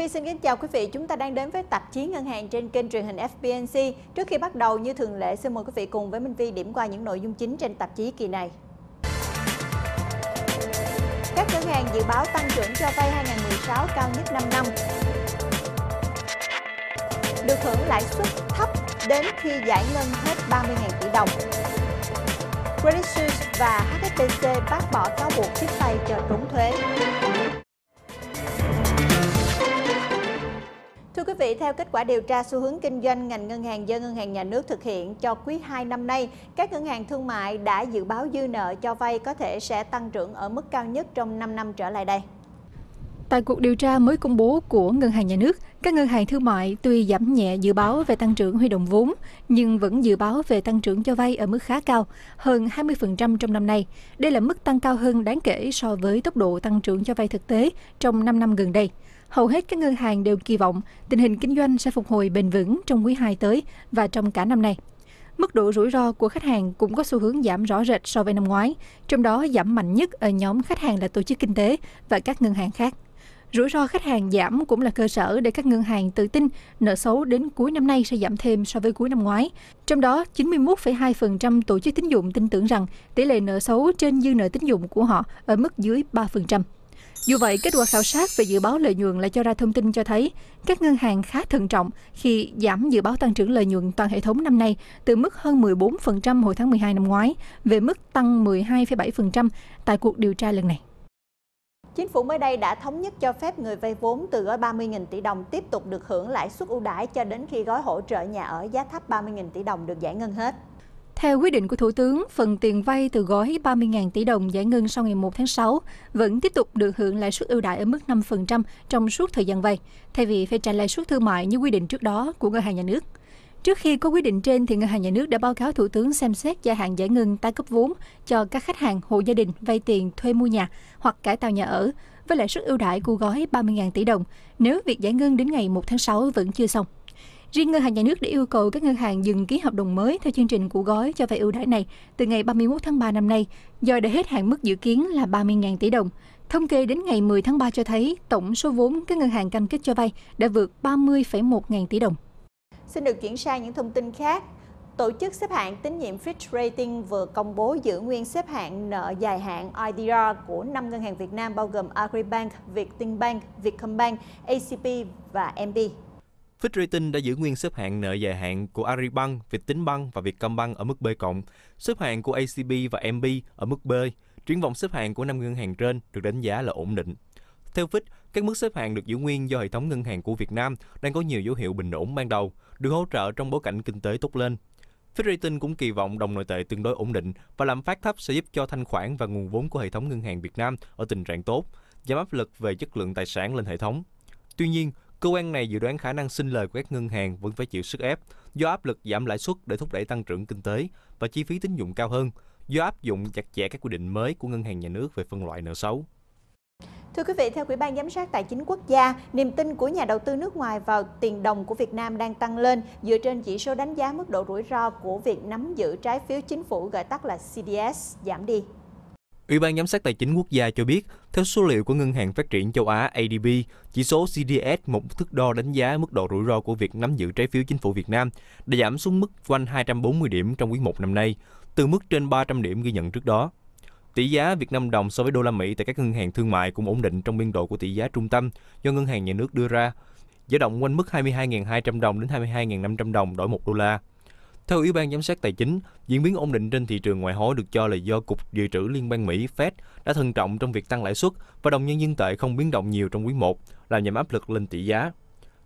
Vi xin kính chào quý vị. Chúng ta đang đến với tạp chí ngân hàng trên kênh truyền hình FBNC. Trước khi bắt đầu, như thường lệ, xin mời quý vị cùng với Minh Vi điểm qua những nội dung chính trên tạp chí kỳ này. Các ngân hàng dự báo tăng trưởng cho vay 2016 cao nhất 5 năm. Được hưởng lãi suất thấp đến khi giải ngân hết 30.000 tỷ đồng. Credit Suisse và HSBC bác bỏ cáo buộc tiếp tay cho trốn thuế. theo kết quả điều tra xu hướng kinh doanh ngành ngân hàng do Ngân hàng Nhà nước thực hiện cho quý 2 năm nay, các ngân hàng thương mại đã dự báo dư nợ cho vay có thể sẽ tăng trưởng ở mức cao nhất trong 5 năm trở lại đây. Tại cuộc điều tra mới công bố của Ngân hàng Nhà nước, các ngân hàng thương mại tuy giảm nhẹ dự báo về tăng trưởng huy động vốn, nhưng vẫn dự báo về tăng trưởng cho vay ở mức khá cao, hơn 20% trong năm nay. Đây là mức tăng cao hơn đáng kể so với tốc độ tăng trưởng cho vay thực tế trong 5 năm gần đây hầu hết các ngân hàng đều kỳ vọng tình hình kinh doanh sẽ phục hồi bền vững trong quý 2 tới và trong cả năm nay. Mức độ rủi ro của khách hàng cũng có xu hướng giảm rõ rệt so với năm ngoái, trong đó giảm mạnh nhất ở nhóm khách hàng là tổ chức kinh tế và các ngân hàng khác. Rủi ro khách hàng giảm cũng là cơ sở để các ngân hàng tự tin nợ xấu đến cuối năm nay sẽ giảm thêm so với cuối năm ngoái. Trong đó, 91,2% tổ chức tín dụng tin tưởng rằng tỷ lệ nợ xấu trên dư nợ tín dụng của họ ở mức dưới 3%. Dù vậy, kết quả khảo sát về dự báo lợi nhuận lại cho ra thông tin cho thấy các ngân hàng khá thận trọng khi giảm dự báo tăng trưởng lợi nhuận toàn hệ thống năm nay từ mức hơn 14% hồi tháng 12 năm ngoái về mức tăng 12,7% tại cuộc điều tra lần này. Chính phủ mới đây đã thống nhất cho phép người vay vốn từ gói 30.000 tỷ đồng tiếp tục được hưởng lãi suất ưu đãi cho đến khi gói hỗ trợ nhà ở giá thấp 30.000 tỷ đồng được giải ngân hết. Theo quyết định của Thủ tướng, phần tiền vay từ gói 30.000 tỷ đồng giải ngân sau ngày 1 tháng 6 vẫn tiếp tục được hưởng lãi suất ưu đại ở mức 5% trong suốt thời gian vay, thay vì phải trả lãi suất thương mại như quy định trước đó của Ngân hàng Nhà nước. Trước khi có quyết định trên, thì Ngân hàng Nhà nước đã báo cáo Thủ tướng xem xét gia hạn giải ngân tái cấp vốn cho các khách hàng hộ gia đình vay tiền thuê mua nhà hoặc cải tạo nhà ở với lãi suất ưu đãi của gói 30.000 tỷ đồng nếu việc giải ngân đến ngày 1 tháng 6 vẫn chưa xong. Riêng ngân hàng nhà nước đã yêu cầu các ngân hàng dừng ký hợp đồng mới theo chương trình của gói cho vay ưu đãi này từ ngày 31 tháng 3 năm nay, do đã hết hạn mức dự kiến là 30.000 tỷ đồng. Thống kê đến ngày 10 tháng 3 cho thấy tổng số vốn các ngân hàng cam kết cho vay đã vượt 30,1 ngàn tỷ đồng. Xin được chuyển sang những thông tin khác. Tổ chức xếp hạng tín nhiệm Fitch Rating vừa công bố giữ nguyên xếp hạng nợ dài hạn IDR của 5 ngân hàng Việt Nam bao gồm Agribank, Vietinbank, Vietcombank, ACP và MB. Fitch Fitchrating đã giữ nguyên xếp hạng nợ dài hạn của Agribank, Vietinbank và Vietcombank ở mức B+, xếp hạng của ACB và MB ở mức B. Triển vọng xếp hạng của năm ngân hàng trên được đánh giá là ổn định. Theo Fitch, các mức xếp hạng được giữ nguyên do hệ thống ngân hàng của Việt Nam đang có nhiều dấu hiệu bình ổn ban đầu, được hỗ trợ trong bối cảnh kinh tế tốt lên. Fitch Rating cũng kỳ vọng đồng nội tệ tương đối ổn định và lạm phát thấp sẽ giúp cho thanh khoản và nguồn vốn của hệ thống ngân hàng Việt Nam ở tình trạng tốt, giảm áp lực về chất lượng tài sản lên hệ thống. Tuy nhiên, Cơ quan này dự đoán khả năng xin lời của các ngân hàng vẫn phải chịu sức ép do áp lực giảm lãi suất để thúc đẩy tăng trưởng kinh tế và chi phí tín dụng cao hơn do áp dụng chặt chẽ các quy định mới của ngân hàng nhà nước về phân loại nợ xấu. Thưa quý vị, theo Ủy ban Giám sát Tài chính Quốc gia, niềm tin của nhà đầu tư nước ngoài vào tiền đồng của Việt Nam đang tăng lên dựa trên chỉ số đánh giá mức độ rủi ro của việc nắm giữ trái phiếu chính phủ gọi tắt là CDS giảm đi. Ủy ban Giám sát Tài chính Quốc gia cho biết, theo số liệu của Ngân hàng Phát triển Châu Á ADB, chỉ số CDS, một thước đo đánh giá mức độ rủi ro của việc nắm giữ trái phiếu chính phủ Việt Nam, đã giảm xuống mức quanh 240 điểm trong quý 1 năm nay, từ mức trên 300 điểm ghi nhận trước đó. Tỷ giá Việt Nam đồng so với đô la Mỹ tại các ngân hàng thương mại cũng ổn định trong biên độ của tỷ giá trung tâm do ngân hàng nhà nước đưa ra, dao động quanh mức 22.200 đồng đến 22.500 đồng đổi 1 đô la. Theo Ủy ban Giám sát Tài chính, diễn biến ổn định trên thị trường ngoại hối được cho là do Cục Dự trữ Liên bang Mỹ Fed đã thận trọng trong việc tăng lãi suất và đồng nhân dân tệ không biến động nhiều trong quý 1, làm giảm áp lực lên tỷ giá.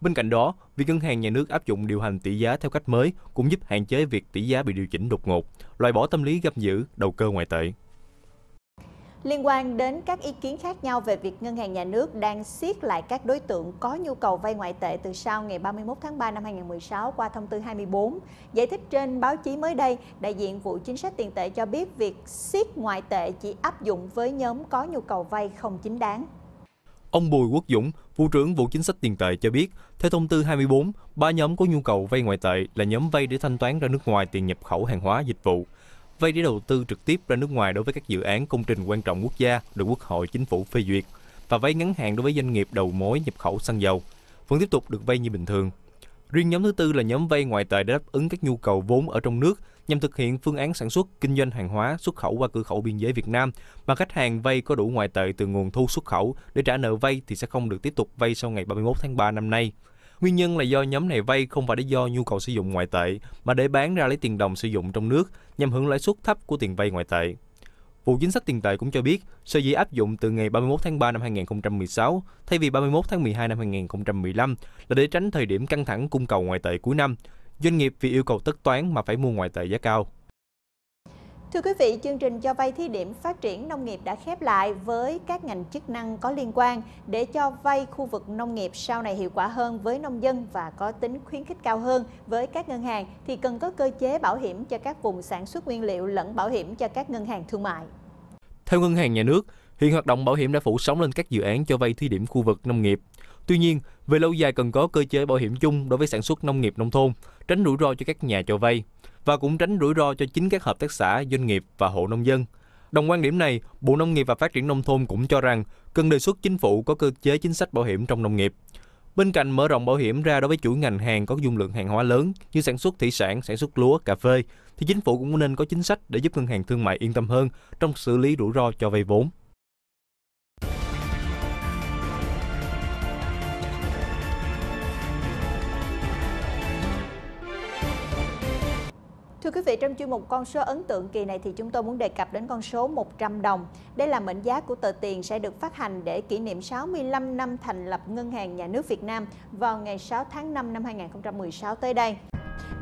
Bên cạnh đó, việc ngân hàng nhà nước áp dụng điều hành tỷ giá theo cách mới cũng giúp hạn chế việc tỷ giá bị điều chỉnh đột ngột, loại bỏ tâm lý gấp giữ đầu cơ ngoại tệ. Liên quan đến các ý kiến khác nhau về việc Ngân hàng Nhà nước đang siết lại các đối tượng có nhu cầu vay ngoại tệ từ sau ngày 31 tháng 3 năm 2016 qua thông tư 24. Giải thích trên báo chí mới đây, đại diện vụ chính sách tiền tệ cho biết việc siết ngoại tệ chỉ áp dụng với nhóm có nhu cầu vay không chính đáng. Ông Bùi Quốc Dũng, vụ trưởng vụ chính sách tiền tệ cho biết, theo thông tư 24, ba nhóm có nhu cầu vay ngoại tệ là nhóm vay để thanh toán ra nước ngoài tiền nhập khẩu hàng hóa dịch vụ, vay để đầu tư trực tiếp ra nước ngoài đối với các dự án công trình quan trọng quốc gia được Quốc hội chính phủ phê duyệt và vay ngắn hạn đối với doanh nghiệp đầu mối nhập khẩu xăng dầu vẫn tiếp tục được vay như bình thường. Riêng nhóm thứ tư là nhóm vay ngoại tệ để đáp ứng các nhu cầu vốn ở trong nước nhằm thực hiện phương án sản xuất, kinh doanh hàng hóa xuất khẩu qua cửa khẩu biên giới Việt Nam mà khách hàng vay có đủ ngoại tệ từ nguồn thu xuất khẩu để trả nợ vay thì sẽ không được tiếp tục vay sau ngày 31 tháng 3 năm nay. Nguyên nhân là do nhóm này vay không phải để do nhu cầu sử dụng ngoại tệ, mà để bán ra lấy tiền đồng sử dụng trong nước nhằm hưởng lãi suất thấp của tiền vay ngoại tệ. Vụ chính sách tiền tệ cũng cho biết, sở dĩ áp dụng từ ngày 31 tháng 3 năm 2016 thay vì 31 tháng 12 năm 2015 là để tránh thời điểm căng thẳng cung cầu ngoại tệ cuối năm. Doanh nghiệp vì yêu cầu tất toán mà phải mua ngoại tệ giá cao. Thưa quý vị, chương trình cho vay thí điểm phát triển nông nghiệp đã khép lại với các ngành chức năng có liên quan để cho vay khu vực nông nghiệp sau này hiệu quả hơn với nông dân và có tính khuyến khích cao hơn với các ngân hàng thì cần có cơ chế bảo hiểm cho các vùng sản xuất nguyên liệu lẫn bảo hiểm cho các ngân hàng thương mại. Theo ngân hàng nhà nước, hiện hoạt động bảo hiểm đã phủ sóng lên các dự án cho vay thí điểm khu vực nông nghiệp. Tuy nhiên, về lâu dài cần có cơ chế bảo hiểm chung đối với sản xuất nông nghiệp nông thôn tránh rủi ro cho các nhà cho vay và cũng tránh rủi ro cho chính các hợp tác xã, doanh nghiệp và hộ nông dân. Đồng quan điểm này, Bộ Nông nghiệp và Phát triển Nông thôn cũng cho rằng cần đề xuất chính phủ có cơ chế chính sách bảo hiểm trong nông nghiệp. Bên cạnh mở rộng bảo hiểm ra đối với chuỗi ngành hàng có dung lượng hàng hóa lớn như sản xuất thủy sản, sản xuất lúa, cà phê, thì chính phủ cũng nên có chính sách để giúp ngân hàng thương mại yên tâm hơn trong xử lý rủi ro cho vay vốn. Thưa quý vị, trong chuyên mục con số ấn tượng kỳ này thì chúng tôi muốn đề cập đến con số 100 đồng. Đây là mệnh giá của tờ tiền sẽ được phát hành để kỷ niệm 65 năm thành lập Ngân hàng Nhà nước Việt Nam vào ngày 6 tháng 5 năm 2016 tới đây.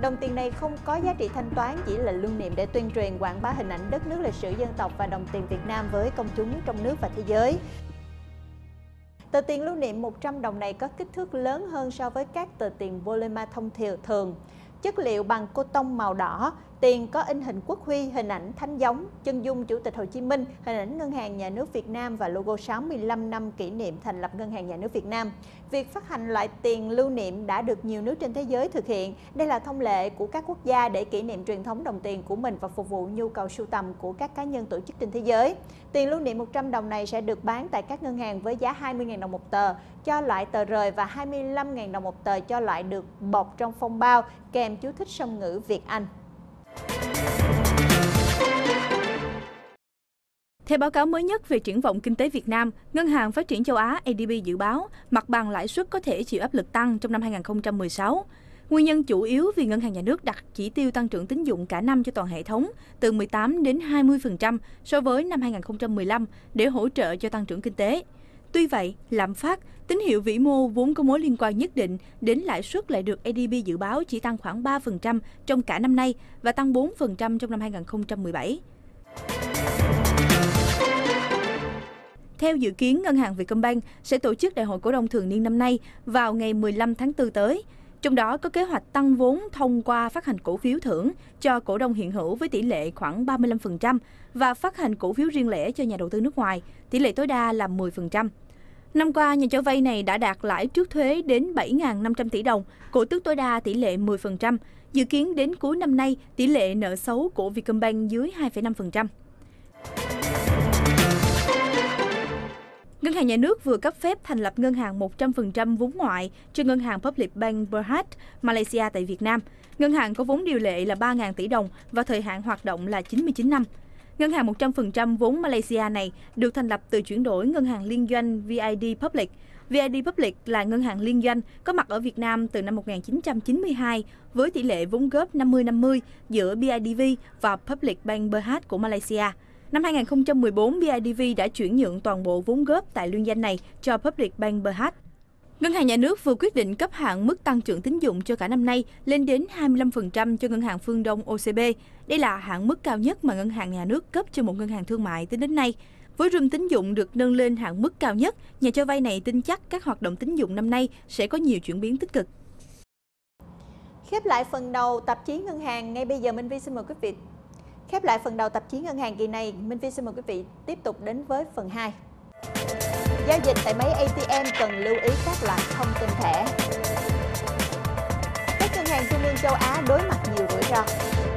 Đồng tiền này không có giá trị thanh toán, chỉ là lưu niệm để tuyên truyền quảng bá hình ảnh đất nước lịch sử dân tộc và đồng tiền Việt Nam với công chúng trong nước và thế giới. Tờ tiền lưu niệm 100 đồng này có kích thước lớn hơn so với các tờ tiền Bolema thông thường chất liệu bằng cô tông màu đỏ tiền có in hình quốc huy, hình ảnh thánh giống, chân dung Chủ tịch Hồ Chí Minh, hình ảnh Ngân hàng Nhà nước Việt Nam và logo 65 năm kỷ niệm thành lập Ngân hàng Nhà nước Việt Nam. Việc phát hành loại tiền lưu niệm đã được nhiều nước trên thế giới thực hiện. Đây là thông lệ của các quốc gia để kỷ niệm truyền thống đồng tiền của mình và phục vụ nhu cầu sưu tầm của các cá nhân tổ chức trên thế giới. Tiền lưu niệm 100 đồng này sẽ được bán tại các ngân hàng với giá 20.000 đồng một tờ cho loại tờ rời và 25.000 đồng một tờ cho loại được bọc trong phong bao kèm chú thích song ngữ Việt Anh. Theo báo cáo mới nhất về triển vọng kinh tế Việt Nam, Ngân hàng Phát triển Châu Á ADB dự báo mặt bằng lãi suất có thể chịu áp lực tăng trong năm 2016. Nguyên nhân chủ yếu vì ngân hàng nhà nước đặt chỉ tiêu tăng trưởng tín dụng cả năm cho toàn hệ thống từ 18 đến 20% so với năm 2015 để hỗ trợ cho tăng trưởng kinh tế. Tuy vậy, lạm phát, tín hiệu vĩ mô vốn có mối liên quan nhất định đến lãi suất lại được ADB dự báo chỉ tăng khoảng 3% trong cả năm nay và tăng 4% trong năm 2017. Theo dự kiến, Ngân hàng Vietcombank sẽ tổ chức đại hội cổ đông thường niên năm nay vào ngày 15 tháng 4 tới. Trong đó có kế hoạch tăng vốn thông qua phát hành cổ phiếu thưởng cho cổ đông hiện hữu với tỷ lệ khoảng 35% và phát hành cổ phiếu riêng lẻ cho nhà đầu tư nước ngoài, tỷ lệ tối đa là 10%. Năm qua, nhà cho vay này đã đạt lãi trước thuế đến 7.500 tỷ đồng, cổ tức tối đa tỷ lệ 10%. Dự kiến đến cuối năm nay, tỷ lệ nợ xấu của Vietcombank dưới 2,5%. hàng nhà nước vừa cấp phép thành lập ngân hàng 100% vốn ngoại cho ngân hàng Public Bank Berhad, Malaysia tại Việt Nam. Ngân hàng có vốn điều lệ là 3.000 tỷ đồng và thời hạn hoạt động là 99 năm. Ngân hàng 100% vốn Malaysia này được thành lập từ chuyển đổi ngân hàng liên doanh VID Public. VID Public là ngân hàng liên doanh có mặt ở Việt Nam từ năm 1992 với tỷ lệ vốn góp 50-50 giữa BIDV và Public Bank Berhad của Malaysia. Năm 2014, BIDV đã chuyển nhượng toàn bộ vốn góp tại liên danh này cho Public Bank BH. Ngân hàng nhà nước vừa quyết định cấp hạn mức tăng trưởng tín dụng cho cả năm nay lên đến 25% cho Ngân hàng Phương Đông OCB. Đây là hạn mức cao nhất mà Ngân hàng nhà nước cấp cho một ngân hàng thương mại tính đến nay. Với rừng tín dụng được nâng lên hạn mức cao nhất, nhà cho vay này tin chắc các hoạt động tín dụng năm nay sẽ có nhiều chuyển biến tích cực. Khép lại phần đầu tạp chí ngân hàng, ngay bây giờ Minh Vi xin mời quý vị Khép lại phần đầu tạp chí ngân hàng kỳ này, Minh Phi xin mời quý vị tiếp tục đến với phần 2. Giao dịch tại máy ATM cần lưu ý các loại thông tin thẻ. Các ngân hàng trung ương châu Á đối mặt nhiều rủi ro.